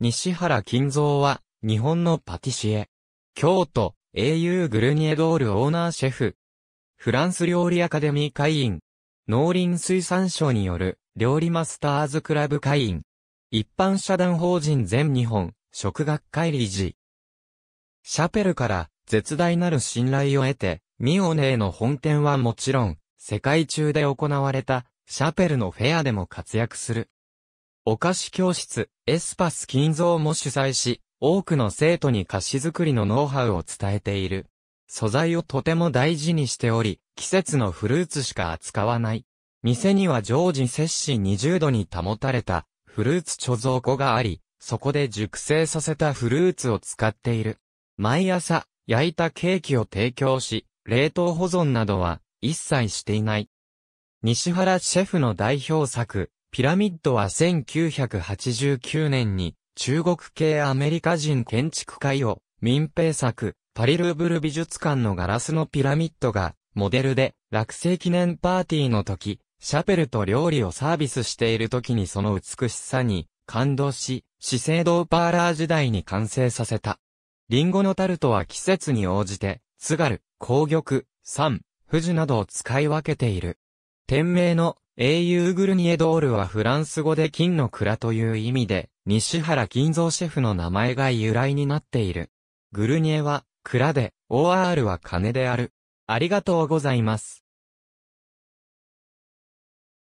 西原金蔵は、日本のパティシエ。京都、英雄グルニエドールオーナーシェフ。フランス料理アカデミー会員。農林水産省による、料理マスターズクラブ会員。一般社団法人全日本、食学会理事。シャペルから絶大なる信頼を得て、ミオネーの本店はもちろん、世界中で行われた、シャペルのフェアでも活躍する。お菓子教室、エスパス金蔵も主催し、多くの生徒に菓子作りのノウハウを伝えている。素材をとても大事にしており、季節のフルーツしか扱わない。店には常時摂氏20度に保たれたフルーツ貯蔵庫があり、そこで熟成させたフルーツを使っている。毎朝、焼いたケーキを提供し、冷凍保存などは一切していない。西原シェフの代表作、ピラミッドは1989年に中国系アメリカ人建築家を民兵作パリルーブル美術館のガラスのピラミッドがモデルで落成記念パーティーの時、シャペルと料理をサービスしている時にその美しさに感動し、資生堂パーラー時代に完成させた。リンゴのタルトは季節に応じて、津軽、紅玉、山、富士などを使い分けている。店名の英雄グルニエドールはフランス語で金の蔵という意味で、西原金蔵シェフの名前が由来になっている。グルニエは、蔵で、OR は金である。ありがとうございます。